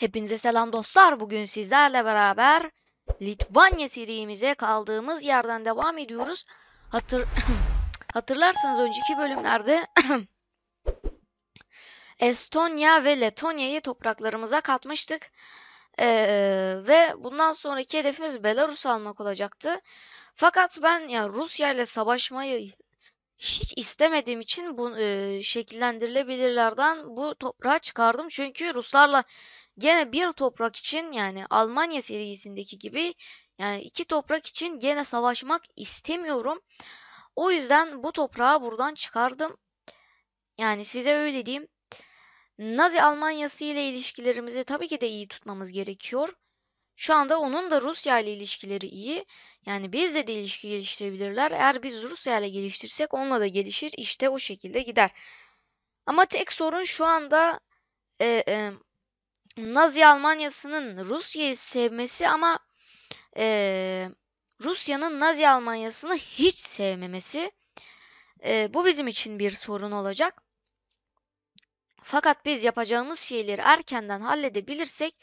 Hepinize selam dostlar. Bugün sizlerle beraber Litvanya serimize kaldığımız yerden devam ediyoruz. Hatır Hatırlarsanız önceki bölümlerde Estonya ve Letonya'yı topraklarımıza katmıştık. Ee, ve bundan sonraki hedefimiz Belarus almak olacaktı. Fakat ben yani Rusya ile savaşmayı hiç istemediğim için bu e, şekillendirilebilirlerden bu toprağı çıkardım. Çünkü Ruslarla gene bir toprak için yani Almanya serisindeki gibi yani iki toprak için gene savaşmak istemiyorum. O yüzden bu toprağı buradan çıkardım. Yani size öyle diyeyim. Nazi Almanyası ile ilişkilerimizi tabii ki de iyi tutmamız gerekiyor. Şu anda onun da Rusya ile ilişkileri iyi. Yani bizle de ilişki geliştirebilirler. Eğer biz Rusya ile geliştirsek onunla da gelişir. İşte o şekilde gider. Ama tek sorun şu anda e, e, Nazi Almanyası'nın Rusya'yı sevmesi ama e, Rusya'nın Nazi Almanyası'nı hiç sevmemesi. E, bu bizim için bir sorun olacak. Fakat biz yapacağımız şeyleri erkenden halledebilirsek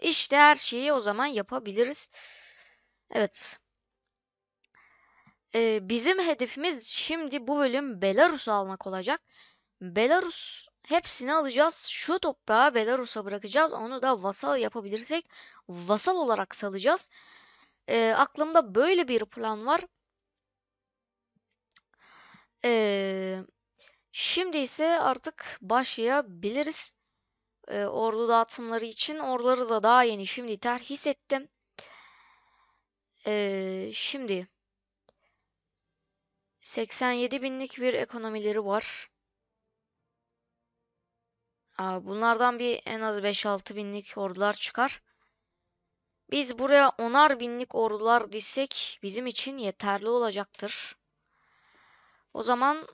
işte her şeyi o zaman yapabiliriz. Evet. Ee, bizim hedefimiz şimdi bu bölüm Belarus'u almak olacak. Belarus hepsini alacağız. Şu toprağı Belarus'a bırakacağız. Onu da vasal yapabilirsek vasal olarak salacağız. Ee, aklımda böyle bir plan var. Ee, şimdi ise artık başlayabiliriz e, ordu dağıtımları için orları da daha yeni şimdi terhis ettim. E, şimdi 87 binlik bir ekonomileri var. Aa, bunlardan bir en az 5-6 binlik ordular çıkar. Biz buraya onar binlik ordular dizsek bizim için yeterli olacaktır. O zaman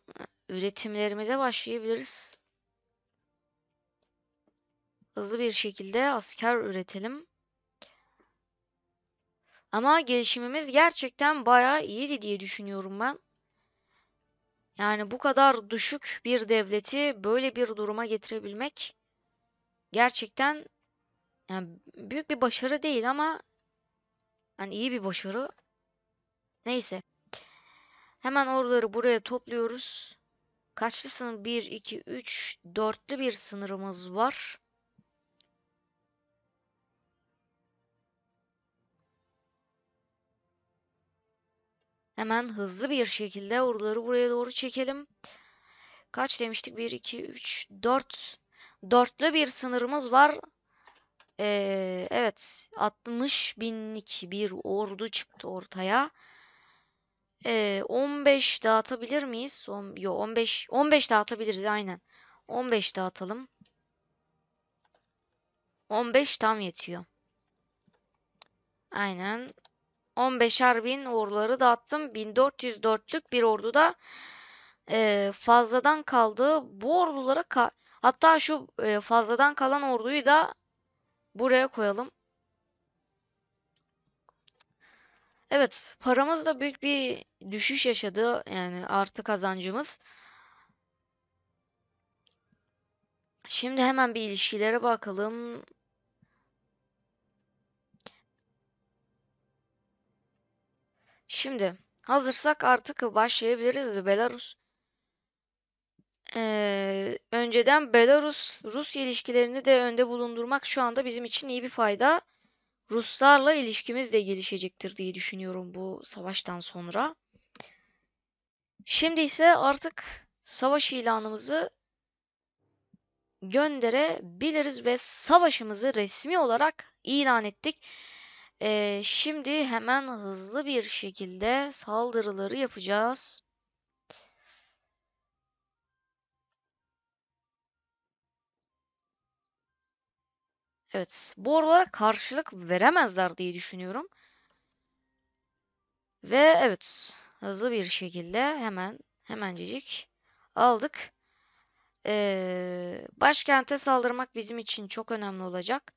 üretimlerimize başlayabiliriz hızlı bir şekilde asker üretelim. Ama gelişimimiz gerçekten bayağı iyiydi diye düşünüyorum ben. Yani bu kadar düşük bir devleti böyle bir duruma getirebilmek gerçekten yani büyük bir başarı değil ama yani iyi bir başarı. Neyse. Hemen oraları buraya topluyoruz. Kaçlı sınır? 1, 2, 3, dörtlü bir sınırımız var. Hemen hızlı bir şekilde orduları buraya doğru çekelim. Kaç demiştik? 1, 2, 3, 4. Dörtlü bir sınırımız var. Ee, evet. 60 binlik bir ordu çıktı ortaya. Ee, 15 dağıtabilir miyiz? On, yo 15, 15 dağıtabiliriz aynen. 15 dağıtalım. 15 tam yetiyor. Aynen. 15'er bin orduları dağıttım. 1404'lük bir orduda e, fazladan kaldı. Bu ordulara ka hatta şu e, fazladan kalan orduyu da buraya koyalım. Evet paramız da büyük bir düşüş yaşadı. Yani artı kazancımız. Şimdi hemen bir ilişkilere bakalım. Şimdi hazırsak artık başlayabiliriz ve Belarus ee, önceden Belarus-Rusya ilişkilerini de önde bulundurmak şu anda bizim için iyi bir fayda. Ruslarla ilişkimiz de gelişecektir diye düşünüyorum bu savaştan sonra. Şimdi ise artık savaş ilanımızı gönderebiliriz ve savaşımızı resmi olarak ilan ettik. Ee, şimdi hemen hızlı bir şekilde saldırıları yapacağız. Evet. Bu aralara karşılık veremezler diye düşünüyorum. Ve evet. Hızlı bir şekilde hemen hemencecik aldık. Ee, başkente saldırmak bizim için çok önemli olacak.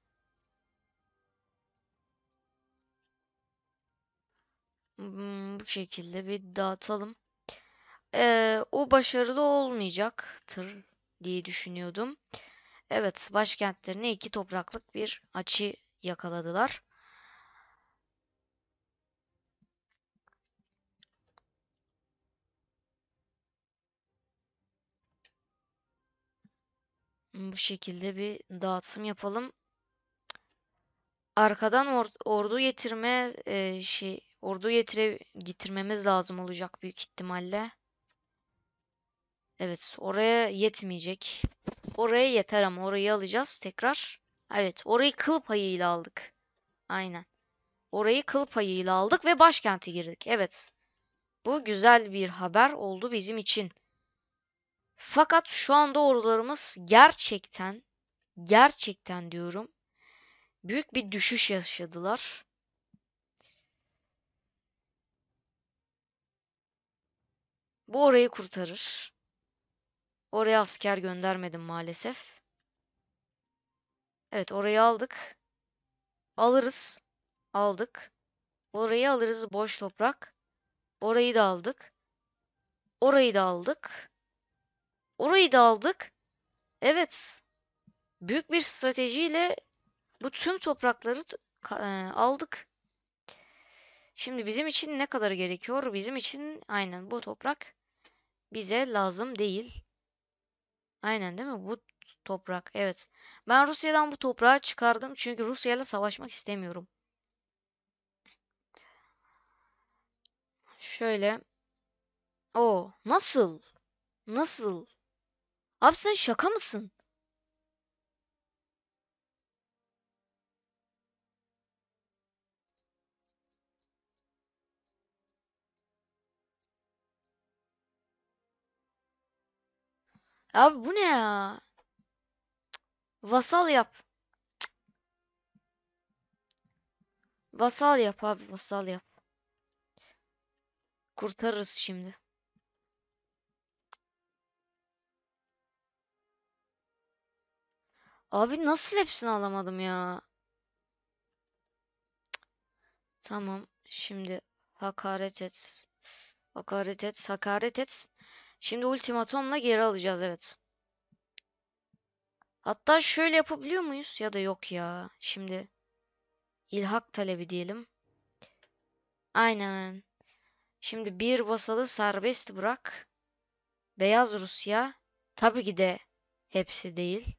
Hmm, bu şekilde bir dağıtalım. Ee, o başarılı olmayacaktır diye düşünüyordum. Evet başkentlerine iki topraklık bir açı yakaladılar. Hmm, bu şekilde bir dağıtım yapalım. Arkadan or ordu getirme e, şey Ordu getire getirmemiz lazım olacak büyük ihtimalle. Evet oraya yetmeyecek. Oraya yeter ama orayı alacağız tekrar. Evet orayı kıl payıyla aldık. Aynen. Orayı kıl payıyla aldık ve başkente girdik. Evet. Bu güzel bir haber oldu bizim için. Fakat şu anda ordularımız gerçekten, gerçekten diyorum büyük bir düşüş yaşadılar. Bu orayı kurtarır. Oraya asker göndermedim maalesef. Evet orayı aldık. Alırız. Aldık. Orayı alırız boş toprak. Orayı da aldık. Orayı da aldık. Orayı da aldık. Evet. Büyük bir stratejiyle bu tüm toprakları aldık. Şimdi bizim için ne kadar gerekiyor? Bizim için aynen bu toprak bize lazım değil. Aynen değil mi? Bu toprak. Evet. Ben Rusya'dan bu toprağı çıkardım. Çünkü Rusya'yla savaşmak istemiyorum. Şöyle. O nasıl? Nasıl? Abi sen şaka mısın? Abi bu ne ya? Vasal yap. Vasal yap abi vasal yap. Kurtarırız şimdi. Abi nasıl hepsini alamadım ya? Tamam şimdi hakaret et. Hakaret et, hakaret et. Şimdi ultimatomla geri alacağız evet. Hatta şöyle yapabiliyor muyuz? Ya da yok ya. Şimdi ilhak talebi diyelim. Aynen. Şimdi bir basalı serbest bırak. Beyaz Rusya. Tabii ki de hepsi değil.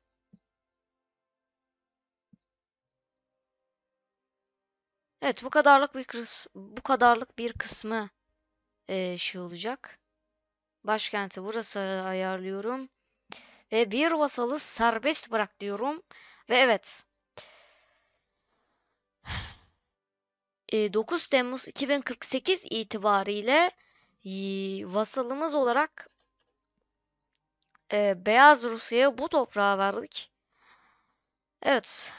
Evet bu kadarlık bir kıs bu kadarlık bir kısmı e, şey olacak. Başkenti burası ayarlıyorum. Ve bir vasalı serbest bırak diyorum. Ve evet. 9 e, Temmuz 2048 itibariyle vasalımız olarak e, Beyaz Rusya'ya bu toprağı verdik. Evet.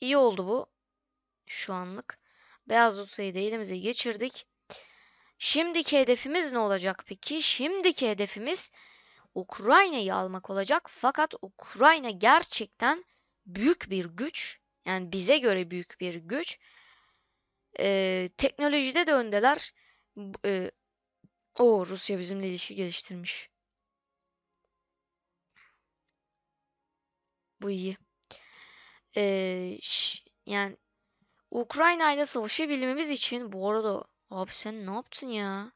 İyi oldu bu. Şu anlık. Beyaz Rusya'yı da elimize geçirdik. Şimdiki hedefimiz ne olacak peki? Şimdiki hedefimiz Ukrayna'yı almak olacak. Fakat Ukrayna gerçekten büyük bir güç. Yani bize göre büyük bir güç. Ee, teknolojide de öndeler. Ee, o Rusya bizimle ilişki geliştirmiş. Bu iyi. Ee, yani Ukrayna ile savaşı bilmemiz için bu arada Abi sen ne yaptın ya?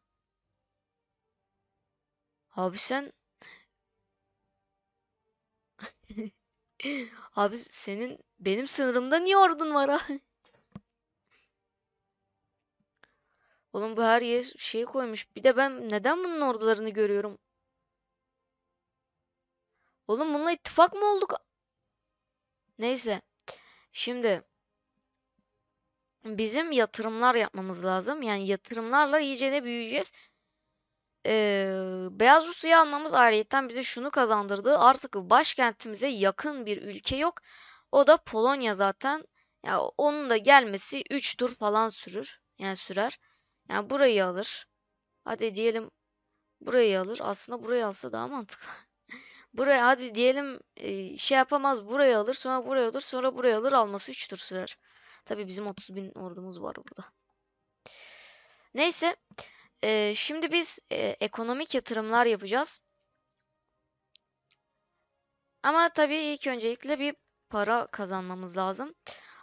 Abi sen... abi senin benim sınırımda niye ordun var abi? Oğlum bu her yer şey koymuş. Bir de ben neden bunun ordularını görüyorum? Oğlum bununla ittifak mı olduk? Neyse. Şimdi bizim yatırımlar yapmamız lazım. Yani yatırımlarla iyice de büyüyeceğiz. Ee, Beyaz Rusya'yı almamız ayrıyetten bize şunu kazandırdı. Artık başkentimize yakın bir ülke yok. O da Polonya zaten. Ya yani onun da gelmesi 3 tur falan sürür. Yani sürer. Yani burayı alır. Hadi diyelim burayı alır. Aslında burayı alsa daha mantıklı. buraya hadi diyelim şey yapamaz burayı alır sonra burayı alır sonra burayı alır alması 3 tur sürer. Tabii bizim 30 bin ordumuz var burada. Neyse. E, şimdi biz e, ekonomik yatırımlar yapacağız. Ama tabii ilk öncelikle bir para kazanmamız lazım.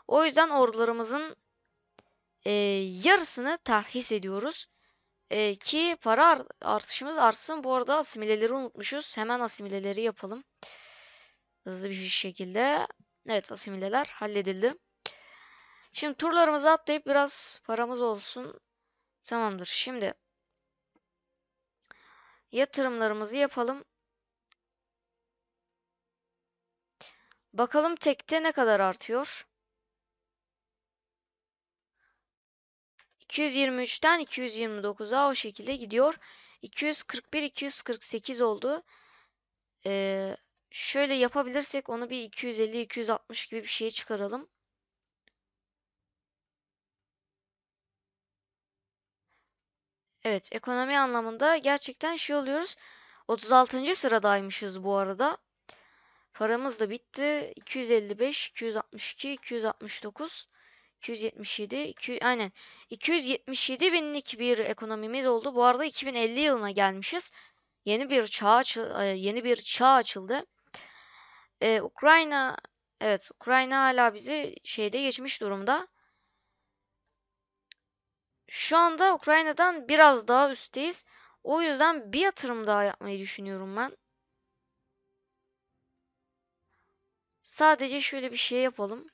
O yüzden ordularımızın e, yarısını terhis ediyoruz. E, ki para artışımız artsın. Bu arada asimileleri unutmuşuz. Hemen asimileleri yapalım. Hızlı bir şekilde. Evet asimileler halledildi. Şimdi turlarımızı atlayıp biraz paramız olsun. Tamamdır. Şimdi yatırımlarımızı yapalım. Bakalım tekte ne kadar artıyor? 223'ten 229'a o şekilde gidiyor. 241 248 oldu. Ee, şöyle yapabilirsek onu bir 250 260 gibi bir şeye çıkaralım. Evet ekonomi anlamında gerçekten şey oluyoruz. 36. sıradaymışız bu arada. Paramız da bitti. 255, 262, 269, 277, 200, aynen 277 binlik bir ekonomimiz oldu. Bu arada 2050 yılına gelmişiz. Yeni bir çağ e, yeni bir çağ açıldı. Ee, Ukrayna evet Ukrayna hala bizi şeyde geçmiş durumda şu anda Ukrayna'dan biraz daha üstteyiz. O yüzden bir yatırım daha yapmayı düşünüyorum ben. Sadece şöyle bir şey yapalım.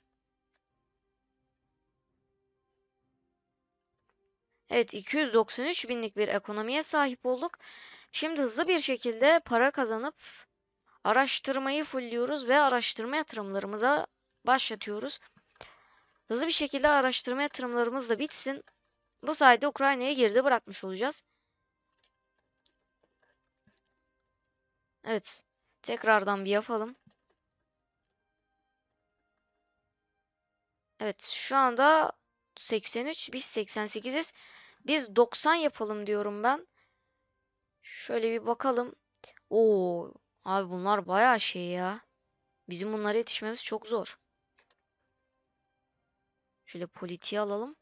Evet 293 binlik bir ekonomiye sahip olduk. Şimdi hızlı bir şekilde para kazanıp araştırmayı fulliyoruz ve araştırma yatırımlarımıza başlatıyoruz. Hızlı bir şekilde araştırma yatırımlarımız da bitsin. Bu sayede Ukrayna'yı geride bırakmış olacağız. Evet. Tekrardan bir yapalım. Evet şu anda 83 biz 88'iz. Biz 90 yapalım diyorum ben. Şöyle bir bakalım. Oo abi bunlar bayağı şey ya. Bizim bunlara yetişmemiz çok zor. Şöyle politiği alalım.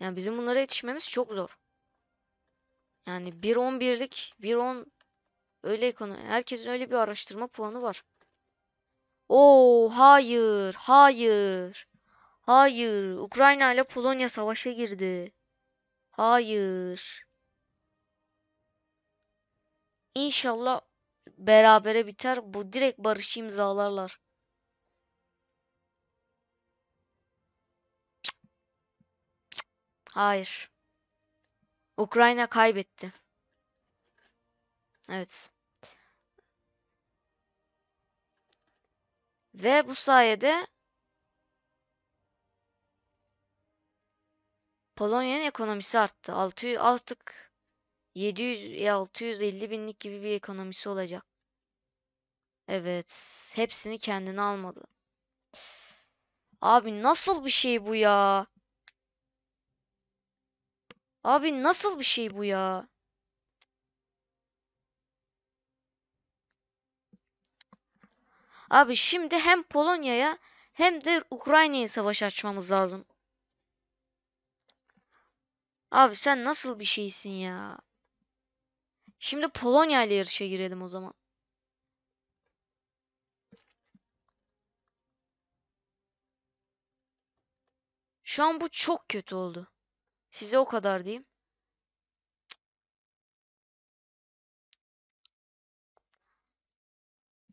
Yani bizim bunlara yetişmemiz çok zor. Yani 1.11'lik 1.10 öyle ekonomi. Herkesin öyle bir araştırma puanı var. Oo hayır hayır. Hayır Ukrayna ile Polonya savaşa girdi. Hayır. İnşallah berabere biter. Bu direkt barış imzalarlar. Hayır. Ukrayna kaybetti. Evet. Ve bu sayede Polonya'nın ekonomisi arttı. 600 artık 700 650 binlik gibi bir ekonomisi olacak. Evet, hepsini kendine almadı. Abi nasıl bir şey bu ya? Abi nasıl bir şey bu ya? Abi şimdi hem Polonya'ya hem de Ukrayna'ya savaş açmamız lazım. Abi sen nasıl bir şeysin ya? Şimdi Polonya ile yarışa girelim o zaman. Şu an bu çok kötü oldu. Size o kadar diyeyim.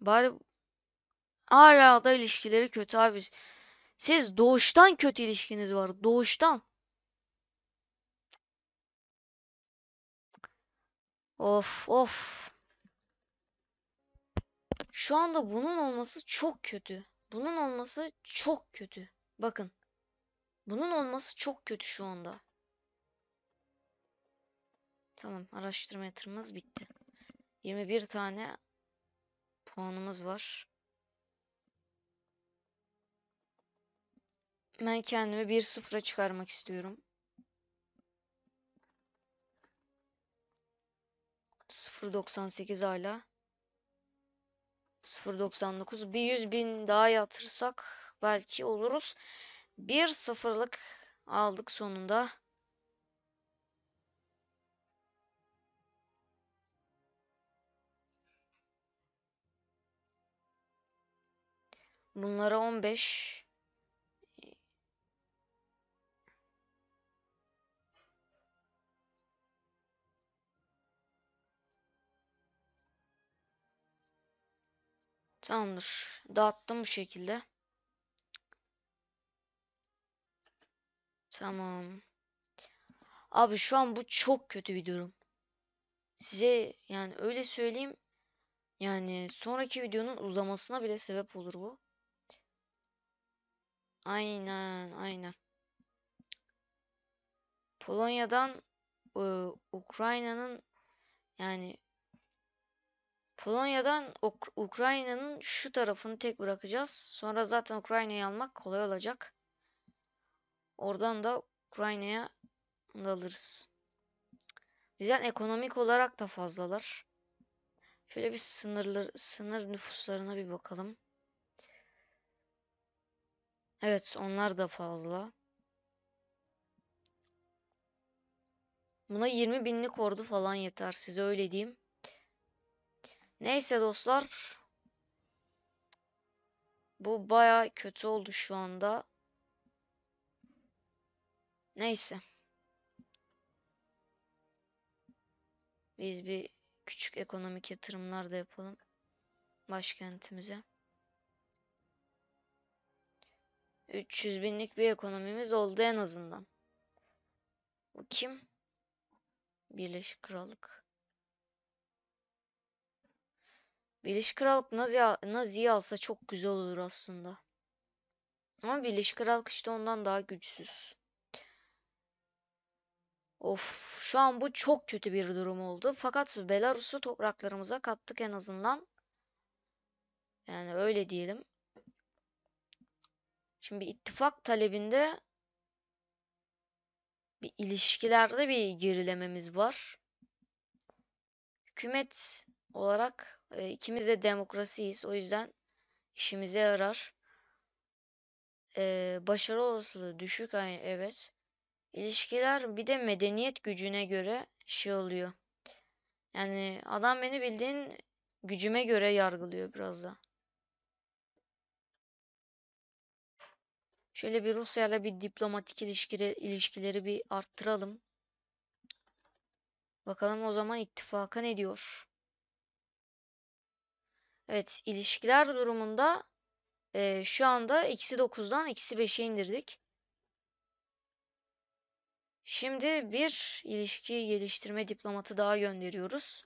Bari hala da ilişkileri kötü abi. Siz doğuştan kötü ilişkiniz var. Doğuştan. Of of. Şu anda bunun olması çok kötü. Bunun olması çok kötü. Bakın. Bunun olması çok kötü şu anda. Tamam araştırma yatırımımız bitti. 21 tane puanımız var. Ben kendimi 1-0'a çıkarmak istiyorum. 0.98 hala. 0.99 bir 100 bin daha yatırsak belki oluruz. 1-0'lık aldık sonunda. Bunlara 15. Tamamdır. Dağıttım bu şekilde. Tamam. Abi şu an bu çok kötü bir durum. Size yani öyle söyleyeyim. Yani sonraki videonun uzamasına bile sebep olur bu. Aynen aynen. Polonya'dan Ukrayna'nın yani Polonya'dan ok Ukrayna'nın şu tarafını tek bırakacağız. Sonra zaten Ukrayna'yı almak kolay olacak. Oradan da Ukrayna'ya alırız. Bizden ekonomik olarak da fazlalar. Şöyle bir sınırlar, sınır nüfuslarına bir bakalım. Evet onlar da fazla. Buna 20 binlik ordu falan yeter size öyle diyeyim. Neyse dostlar. Bu baya kötü oldu şu anda. Neyse. Biz bir küçük ekonomik yatırımlar da yapalım. Başkentimize. 300 binlik bir ekonomimiz oldu en azından. Bu kim? Birleşik Krallık. Birleşik Krallık Nazi, Nazi'yi alsa çok güzel olur aslında. Ama Birleşik Krallık işte ondan daha güçsüz. Of şu an bu çok kötü bir durum oldu. Fakat Belarus'u topraklarımıza kattık en azından. Yani öyle diyelim. Şimdi ittifak talebinde bir ilişkilerde bir gerilememiz var. Hükümet olarak e, ikimiz de demokrasiyiz. O yüzden işimize yarar. E, başarı olasılığı düşük aynı evet. İlişkiler bir de medeniyet gücüne göre şey oluyor. Yani adam beni bildiğin gücüme göre yargılıyor biraz da. Şöyle bir Rusya'yla bir diplomatik ilişkileri, ilişkileri bir arttıralım. Bakalım o zaman ittifaka ne diyor? Evet ilişkiler durumunda e, şu anda eksi 9'dan eksi 5'e indirdik. Şimdi bir ilişki geliştirme diplomatı daha gönderiyoruz.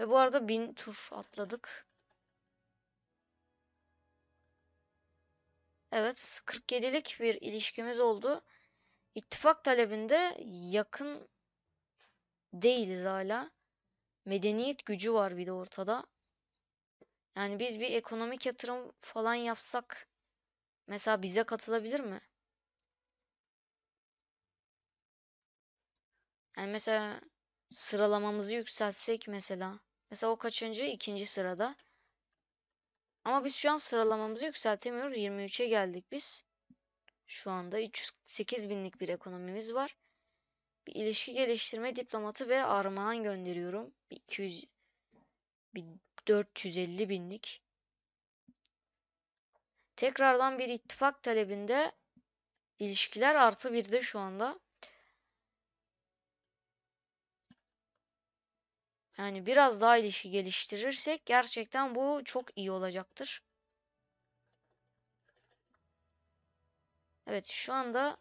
Ve bu arada bin tur atladık. Evet 47'lik bir ilişkimiz oldu. İttifak talebinde yakın değiliz hala. Medeniyet gücü var bir de ortada. Yani biz bir ekonomik yatırım falan yapsak mesela bize katılabilir mi? Yani mesela sıralamamızı yükseltsek mesela. Mesela o kaçıncı? ikinci sırada. Ama biz şu an sıralamamızı yükseltemiyoruz. 23'e geldik biz. Şu anda 308 binlik bir ekonomimiz var. Bir ilişki geliştirme diplomatı ve armağan gönderiyorum. Bir 200 bir 450 binlik. Tekrardan bir ittifak talebinde ilişkiler artı bir de şu anda. Yani biraz daha ilişki geliştirirsek gerçekten bu çok iyi olacaktır. Evet şu anda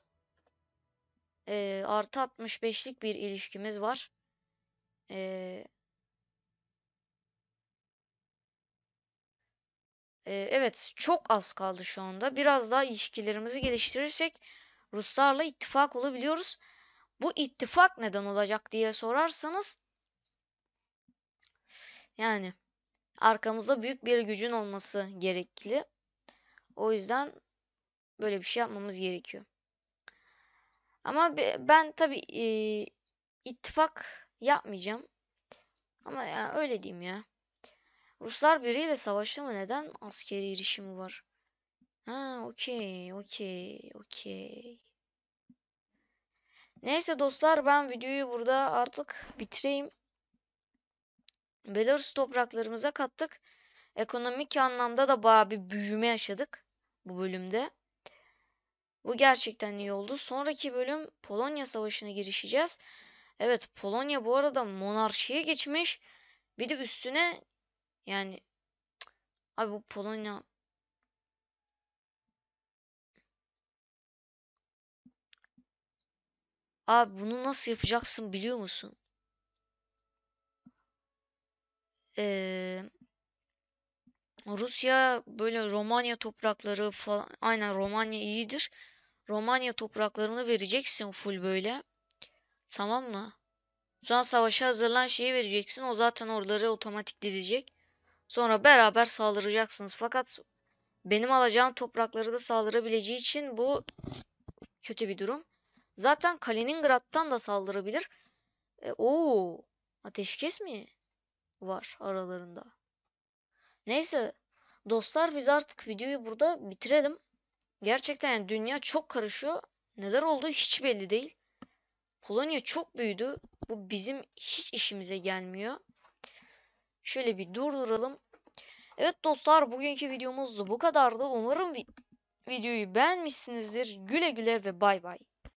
e, artı 65'lik bir ilişkimiz var. E, e, evet çok az kaldı şu anda. Biraz daha ilişkilerimizi geliştirirsek Ruslarla ittifak olabiliyoruz. Bu ittifak neden olacak diye sorarsanız yani arkamızda büyük bir gücün olması gerekli. O yüzden böyle bir şey yapmamız gerekiyor. Ama ben tabi e, ittifak yapmayacağım. Ama ya öyle diyeyim ya. Ruslar biriyle savaştı mı neden askeri erişimi var? Ha okey okey okey. Neyse dostlar ben videoyu burada artık bitireyim. Belarus topraklarımıza kattık. Ekonomik anlamda da bayağı bir büyüme yaşadık bu bölümde. Bu gerçekten iyi oldu. Sonraki bölüm Polonya Savaşı'na girişeceğiz. Evet Polonya bu arada monarşiye geçmiş. Bir de üstüne yani abi bu Polonya Abi bunu nasıl yapacaksın biliyor musun? e, Rusya böyle Romanya toprakları falan aynen Romanya iyidir. Romanya topraklarını vereceksin full böyle. Tamam mı? Sonra savaşa hazırlan şeyi vereceksin. O zaten oraları otomatik dizecek. Sonra beraber saldıracaksınız. Fakat benim alacağım toprakları da saldırabileceği için bu kötü bir durum. Zaten Kaliningrad'dan da saldırabilir. E, oo, ateşkes mi? var aralarında. Neyse dostlar biz artık videoyu burada bitirelim. Gerçekten yani dünya çok karışıyor. Neler olduğu hiç belli değil. Polonya çok büyüdü. Bu bizim hiç işimize gelmiyor. Şöyle bir durduralım. Evet dostlar bugünkü videomuz bu kadardı. Umarım vi videoyu beğenmişsinizdir. Güle güle ve bay bay.